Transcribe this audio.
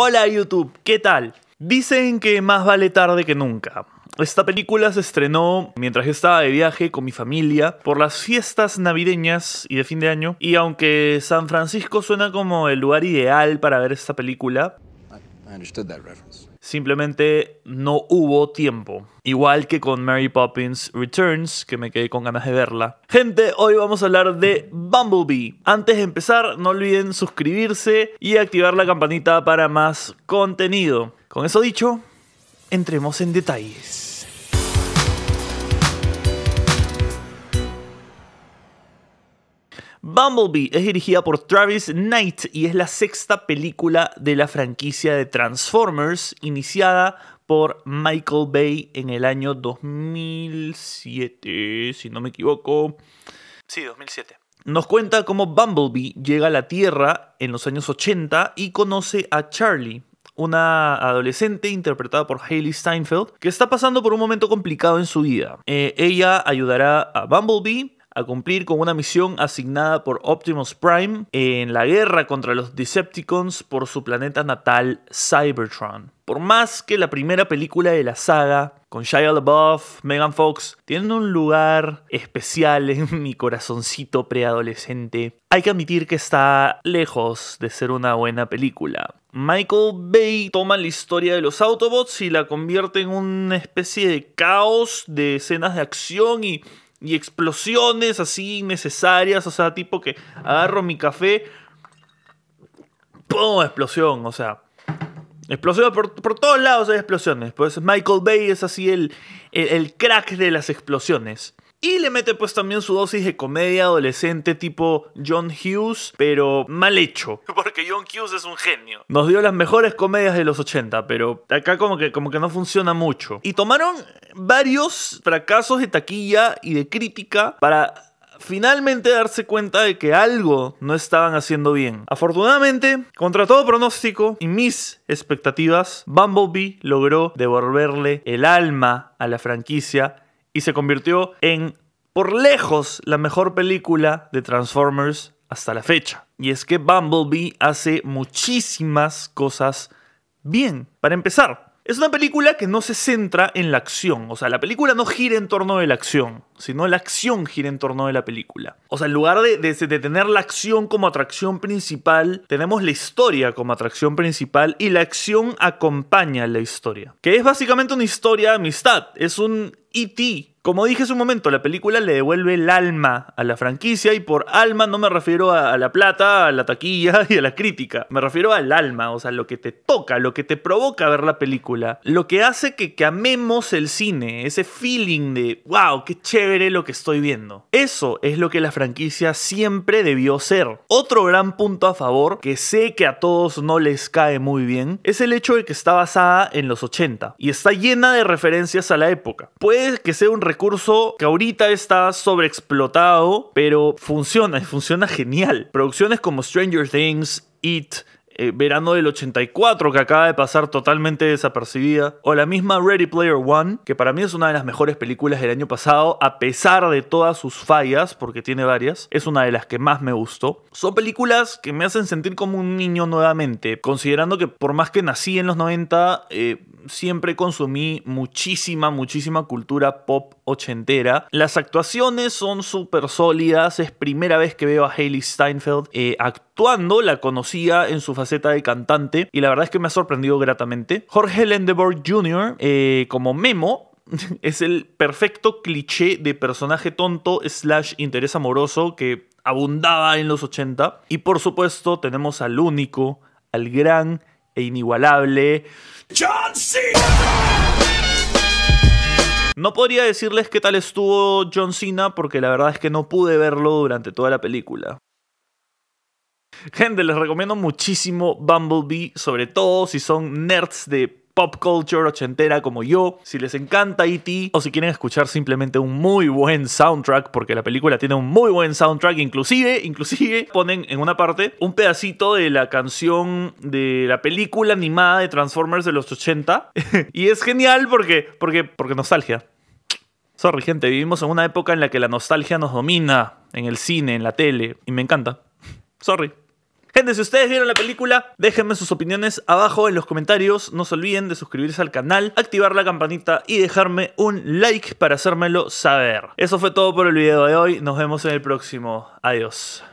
Hola YouTube, ¿qué tal? Dicen que más vale tarde que nunca. Esta película se estrenó mientras yo estaba de viaje con mi familia por las fiestas navideñas y de fin de año. Y aunque San Francisco suena como el lugar ideal para ver esta película, Simplemente no hubo tiempo. Igual que con Mary Poppins Returns, que me quedé con ganas de verla. Gente, hoy vamos a hablar de Bumblebee. Antes de empezar, no olviden suscribirse y activar la campanita para más contenido. Con eso dicho, entremos en detalles. Bumblebee es dirigida por Travis Knight y es la sexta película de la franquicia de Transformers, iniciada por Michael Bay en el año 2007, si no me equivoco. Sí, 2007. Nos cuenta cómo Bumblebee llega a la Tierra en los años 80 y conoce a Charlie, una adolescente interpretada por Hailey Steinfeld, que está pasando por un momento complicado en su vida. Eh, ella ayudará a Bumblebee a cumplir con una misión asignada por Optimus Prime en la guerra contra los Decepticons por su planeta natal Cybertron. Por más que la primera película de la saga, con Shia LaBeouf, Megan Fox, tienen un lugar especial en mi corazoncito preadolescente, hay que admitir que está lejos de ser una buena película. Michael Bay toma la historia de los Autobots y la convierte en una especie de caos de escenas de acción y y explosiones así innecesarias, o sea, tipo que agarro mi café, ¡pum! Explosión, o sea, explosión por, todos lados hay explosiones, pues Michael Bay es así el, el crack de las explosiones. Y le mete pues también su dosis de comedia adolescente tipo John Hughes, pero mal hecho. Porque John Hughes es un genio. Nos dio las mejores comedias de los 80, pero acá como que, como que no funciona mucho. Y tomaron varios fracasos de taquilla y de crítica para finalmente darse cuenta de que algo no estaban haciendo bien. Afortunadamente, contra todo pronóstico y mis expectativas, Bumblebee logró devolverle el alma a la franquicia y se convirtió en, por lejos, la mejor película de Transformers hasta la fecha. Y es que Bumblebee hace muchísimas cosas bien. Para empezar, es una película que no se centra en la acción, o sea, la película no gira en torno de la acción, sino la acción gira en torno de la película. O sea, en lugar de, tener la acción como atracción principal, tenemos la historia como atracción principal y la acción acompaña la historia. Que es básicamente una historia de amistad, es un ET como dije hace un momento, la película le devuelve el alma a la franquicia y por alma no me refiero a, la plata, a la taquilla y a la crítica. Me refiero al alma, o sea, lo que te toca, lo que te provoca ver la película, lo que hace que, que amemos el cine, ese feeling de, wow, qué chévere lo que estoy viendo. Eso es lo que la franquicia siempre debió ser. Otro gran punto a favor, que sé que a todos no les cae muy bien, es el hecho de que está basada en los 80 y está llena de referencias a la época. Puede que sea un curso que ahorita está sobreexplotado, pero funciona, y funciona genial. Producciones como Stranger Things, It, eh, verano del 84 que acaba de pasar totalmente desapercibida, o la misma Ready Player One, que para mí es una de las mejores películas del año pasado, a pesar de todas sus fallas, porque tiene varias, es una de las que más me gustó. Son películas que me hacen sentir como un niño nuevamente, considerando que por más que nací en los 90, siempre consumí muchísima, muchísima cultura pop ochentera. Las actuaciones son súper sólidas, es primera vez que veo a Hayley Steinfeld eh, actuando, la conocía en su faceta de cantante y la verdad es que me ha sorprendido gratamente. Jorge Lendeborg Jr. Eh, como Memo es el perfecto cliché de personaje tonto slash interés amoroso que abundaba en los 80. Y por supuesto tenemos al único, al gran e inigualable. John Cena. No podría decirles qué tal estuvo John Cena porque la verdad es que no pude verlo durante toda la película. Gente, les recomiendo muchísimo Bumblebee, sobre todo si son nerds de pop culture ochentera como yo. Si les encanta E.T. o si quieren escuchar simplemente un muy buen soundtrack, porque la película tiene un muy buen soundtrack, inclusive, inclusive ponen en una parte un pedacito de la canción de la película animada de Transformers de los 80. y es genial porque, porque, porque nostalgia. Sorry, gente, vivimos en una época en la que la nostalgia nos domina en el cine, en la tele, y me encanta. Sorry. Gente, si ustedes vieron la película, déjenme sus opiniones abajo en los comentarios. No se olviden de suscribirse al canal, activar la campanita y dejarme un like para hacérmelo saber. Eso fue todo por el video de hoy. Nos vemos en el próximo. Adiós.